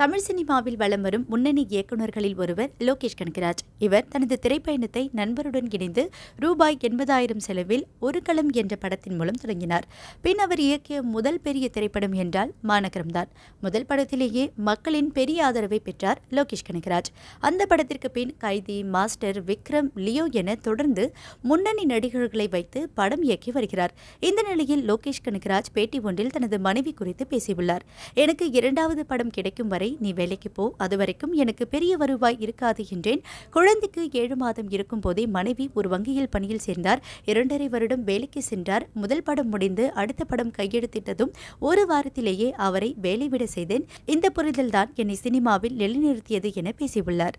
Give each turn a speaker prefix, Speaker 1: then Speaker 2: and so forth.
Speaker 1: தமிழ் சினிமாவில் வலம் வரும் முன்னணி இயக்குநர்களில் ஒருவர் லோகேஷ் கனகராஜ் இவர் தனது திரைப்பயணத்தை நண்பருடன் இணைந்து ரூபாய் எண்பதாயிரம் செலவில் ஒரு களம் என்ற படத்தின் மூலம் தொடங்கினார் பின் அவர் இயக்கிய முதல் பெரிய திரைப்படம் என்றால் மாநகரம்தான் முதல் படத்திலேயே மக்களின் பெரிய ஆதரவை பெற்றார் லோகேஷ் கனகராஜ் அந்த படத்திற்கு பின் கைதி மாஸ்டர் விக்ரம் லியோ என தொடர்ந்து முன்னணி நடிகர்களை வைத்து படம் இயக்கி வருகிறார் இந்த நிலையில் லோகேஷ் கனகராஜ் பேட்டி ஒன்றில் தனது மனைவி குறித்து பேசியுள்ளார் எனக்கு இரண்டாவது படம் கிடைக்கும் வரை வரை நீ வேலைக்கு போ அது வரைக்கும் எனக்கு பெரிய வருவாய் இருக்காது என்றேன் குழந்தைக்கு ஏழு மாதம் இருக்கும் போதே மனைவி ஒரு வங்கியில் பணியில் சேர்ந்தார் இரண்டரை வருடம் வேலைக்கு சென்றார் முதல் படம் முடிந்து அடுத்த படம் கையெழுத்திட்டதும் ஒரு வாரத்திலேயே அவரை வேலை விட செய்தேன் இந்த புரிதல்தான் என்னை சினிமாவில் நிலைநிறுத்தியது என பேசியுள்ளார்